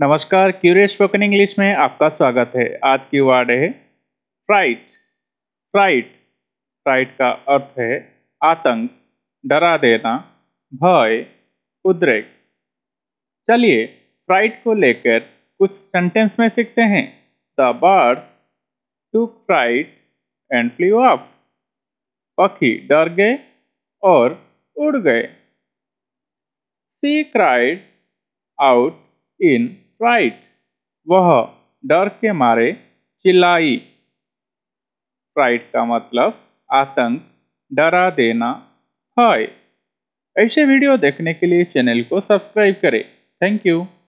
नमस्कार curious spoken English में आपका स्वागत है आज की वर्ड है फ्राइट फ्राइट फ्राइट का अर्थ है आतंक डरा देना भय उद्रेक चलिए फ्राइट को लेकर कुछ सेंटेंस में सीखते हैं the bird took fright and flew up पखी डर गए और उड़ गए she cried out in fright वह डर के मारे चिल्लाई फ्राइट का मतलब आतंक डरा देना है ऐसे वीडियो देखने के लिए चैनल को सब्सक्राइब करें थैंक यू